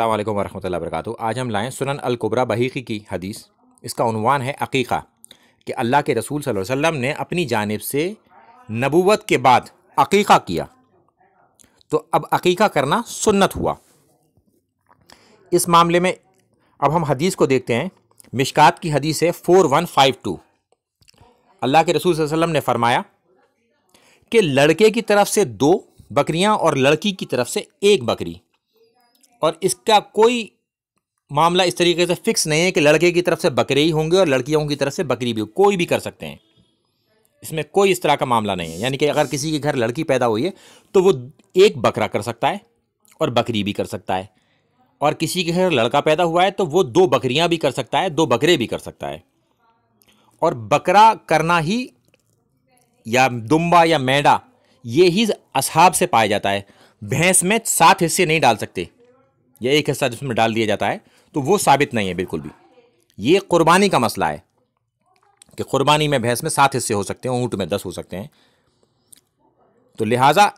अल्लाम वरहमल वर्क आज हम लाएँ सुनन अलकुबरा बहीकी की हदीस इसका अनवान है अकीक़ा कि अल्लाह के रसूल सल वसम ने अपनी जानब से नबूत के बाद अकीक़ा किया तो अब अकीक़ा करना सुन्नत हुआ इस मामले में अब हम हदीस को देखते हैं मिशकात की हदीस है फ़ोर वन फाइव टू अल्लाह के रसूल वसम ने फरमाया कि लड़के की तरफ से दो बकरियां और लड़की की तरफ से एक बकरी और इसका कोई मामला इस तरीके से फिक्स नहीं है कि लड़के की तरफ से बकरे ही होंगे और लड़कियों की तरफ से बकरी भी हो कोई भी कर सकते हैं इसमें कोई इस तरह का मामला नहीं है यानी कि अगर किसी के घर लड़की पैदा हुई है तो वो एक बकरा कर सकता है और बकरी भी कर सकता है और किसी के घर लड़का पैदा हुआ है तो वो दो बकरियाँ भी कर सकता है दो बकरे भी कर सकता है और बकरा करना ही या दुम्बा या मैडा ये ही असहाब से पाया जाता है भैंस में सात हिस्से नहीं डाल सकते या एक हिस्सा जिसमें डाल दिया जाता है तो वो साबित नहीं है बिल्कुल भी ये कुर्बानी का मसला है कि कुर्बानी में भैंस में सात हिस्से हो सकते हैं ऊँट में दस हो सकते हैं तो लिहाजा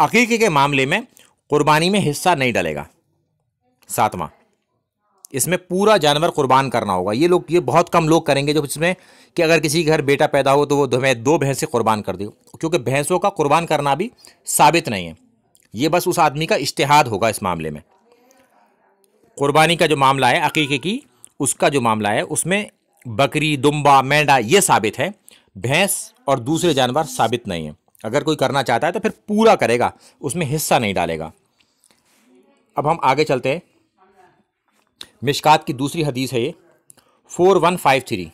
अकीके के मामले में कुर्बानी में हिस्सा नहीं डलेगा सातवां इसमें पूरा जानवर कुर्बान करना होगा ये लोग ये बहुत कम लोग करेंगे जो इसमें कि अगर किसी के घर बेटा पैदा हो तो वो दो भैंसें कुर्बान कर दी क्योंकि भैंसों का कुर्बान करना भी साबित नहीं है ये बस उस आदमी का इश्तहाद होगा इस मामले में कुर्बानी का जो मामला है अकीके की उसका जो मामला है उसमें बकरी दुम्बा मेंढा ये साबित है भैंस और दूसरे जानवर साबित नहीं है अगर कोई करना चाहता है तो फिर पूरा करेगा उसमें हिस्सा नहीं डालेगा अब हम आगे चलते हैं मिशकात की दूसरी हदीस है ये फोर वन फाइव थ्री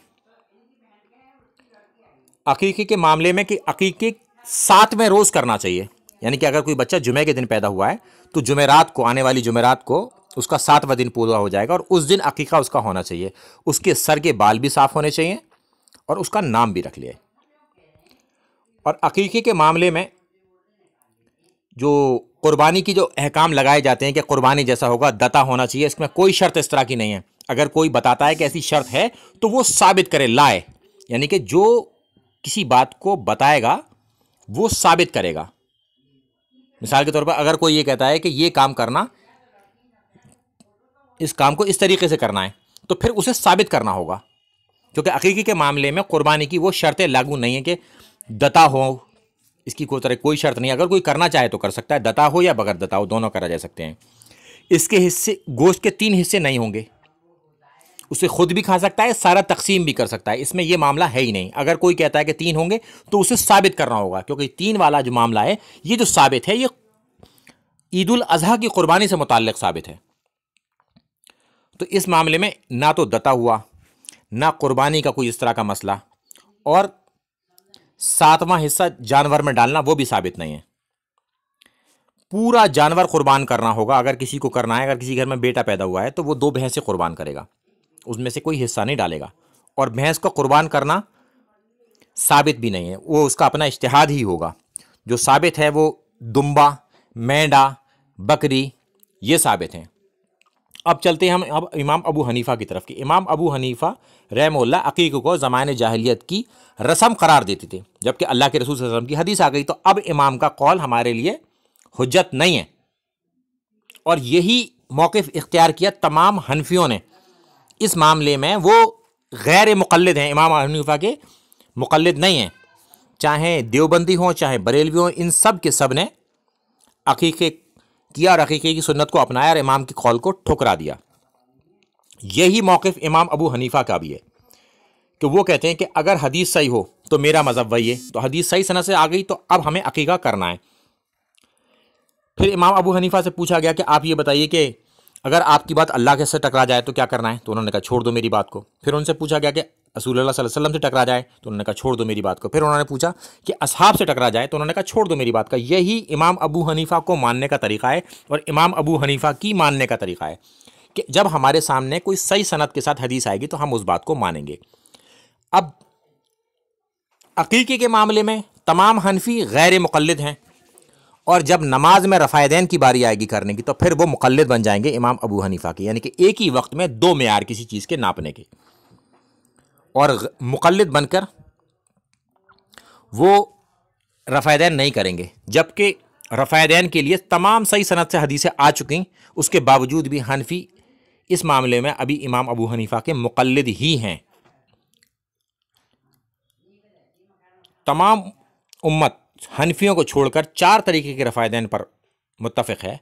अकीके के मामले में कि अकीके सातवें रोज़ करना चाहिए यानी कि अगर कोई बच्चा जुमे के दिन पैदा हुआ है तो जुमेरात को आने वाली जुमेरात को उसका सातवा दिन पूरा हो जाएगा और उस दिन अकीका उसका होना चाहिए उसके सर के बाल भी साफ़ होने चाहिए और उसका नाम भी रख लिया और अकीके के मामले में जो कुर्बानी की जो अहकाम लगाए जाते हैं कि कुर्बानी जैसा होगा दता होना चाहिए इसमें कोई शर्त इस तरह की नहीं है अगर कोई बताता है कि ऐसी शर्त है तो वो साबित करे लाए यानी कि जो किसी बात को बताएगा वो साबित करेगा मिसाल के तौर पर अगर कोई ये कहता है कि ये काम करना इस काम को इस तरीके से करना है तो फिर उसे साबित करना होगा क्योंकि अकीकी के मामले में कुर्बानी की वो शर्तें लागू नहीं है कि दता हो इसकी कोई तरह कोई शर्त नहीं अगर कोई करना चाहे तो कर सकता है दता हो या बगैर दता हो दोनों करा जा सकते हैं इसके हिस्से गोश्त के तीन हिस्से नहीं होंगे उसे खुद भी खा सकता है सारा तकसीम भी कर सकता है इसमें यह मामला है ही नहीं अगर कोई कहता है कि तीन होंगे तो उसे साबित करना होगा क्योंकि तीन वाला जो मामला है ये जो साबित है ये ईद उल अजहा की कुर्बानी से मुतक साबित है तो इस मामले में ना तो दता हुआ ना कुर्बानी का कोई इस तरह का मसला और सातवां हिस्सा जानवर में डालना वो भी साबित नहीं है पूरा जानवर कुर्बान करना होगा अगर किसी को करना है अगर किसी घर में बेटा पैदा हुआ है तो वो दो भैंसें कुर्बान करेगा उसमें से कोई हिस्सा नहीं डालेगा और भैंस को कुर्बान करना साबित भी नहीं है वो उसका अपना इश्तहाद ही होगा जो साबित है वो दुम्बा मेंढा बकरी ये साबित हैं अब चलते हैं हम अब इमाम अबू हनीफ़ा की तरफ कि इमाम अबू हनीफ़ा रहमोल्ला अकीक को ज़मान जाहिलियत की रस्म करार देते थे जबकि अल्लाह के रसूल रसम की हदीस आ गई तो अब इमाम का कौल हमारे लिए हजत नहीं है और यही मौक़ इख्तियार किया तमाम हनफियों ने इस मामले में वो गैर मुखलद हैं इमाम हनीफा के मुखलद नहीं हैं चाहे देवबंदी हों चाहे बरेलवी हों इन सब के सब ने अकीक़े किया और अकीक़े की सुन्नत को अपनाया और इमाम की कौल को ठुकरा दिया यही मौक़ इमाम अबू हनीफ़ा का भी है कि वो कहते हैं कि अगर हदीस सही हो तो मेरा मज़हब वही है तो हदीस सही सना से आ गई तो अब हमें अकीक़ा करना है फिर इमाम अबू हनीफ़ा से पूछा गया कि आप ये बताइए कि अगर आपकी बात अल्लाह के से टकरा जाए तो क्या करना है तो उन्होंने कहा छोड़ दो मेरी बात को फिर उनसे पूछा गया कि रसूल वसल्लम से टकरा जाए तो उन्होंने कहा छोड़ दो मेरी बात को फिर उन्होंने पूछा कि असहाब से टकरा जाए तो उन्होंने कहा छोड़ दो मेरी बात का यही इमाम अबू हनीफ़ा को मानने का तरीका है और इमाम अबू हनीफ़ा की मानने का तरीका है कि जब हमारे सामने कोई सही सनत के साथ हदीस आएगी तो हम उस बात को मानेंगे अब अकीके के मामले में तमाम हनफी गैर मुकलद हैं और जब नमाज में रफ़ायदैन की बारी आएगी करने की तो फिर वो मुखलद बन जाएंगे इमाम अबू हनीफ़ा के यानी कि एक ही वक्त में दो मैार किसी चीज़ के नापने के और मुखलद बनकर वो रफ़ायदैन नहीं करेंगे जबकि रफ़ायदैन के लिए तमाम सही सनत से हदीसें आ चुकी उसके बावजूद भी हनफी इस मामले में अभी इमाम अबू हनीफ़ा के मुखलद ही हैं तमाम उम्मत हनफियों को छोड़कर चार तरीके के रफायदेन पर मुतफ़ है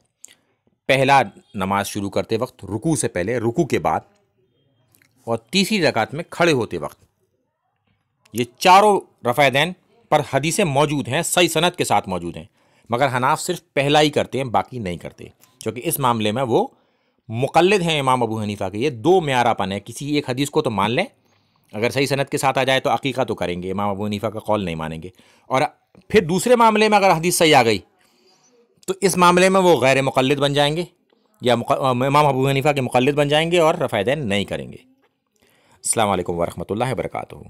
पहला नमाज शुरू करते वक्त रुकू से पहले रुकू के बाद और तीसरी रकात में खड़े होते वक्त ये चारों रफायदेन पर हदीसें मौजूद हैं सही सनत के साथ मौजूद हैं मगर हनाफ सिर्फ पहला ही करते हैं बाकी नहीं करते क्योंकि इस मामले में वो मुकलद हैं इमाम अबू हनीफ़ा के ये दो म्यारापन है किसी एक हदीस को तो मान लें अगर सही सनत के साथ आ जाए तो अकीका तो करेंगे इमाम अबू हनीफ़ा का कौल नहीं मानेंगे और फिर दूसरे मामले में अगर हदीस सही आ गई तो इस मामले में वो गैर मुकलद बन जाएंगे या इमाम अबू हनीफ़ा के मुकलद बन जाएंगे और रफायदे नहीं करेंगे अल्लाम वरहमल वर्का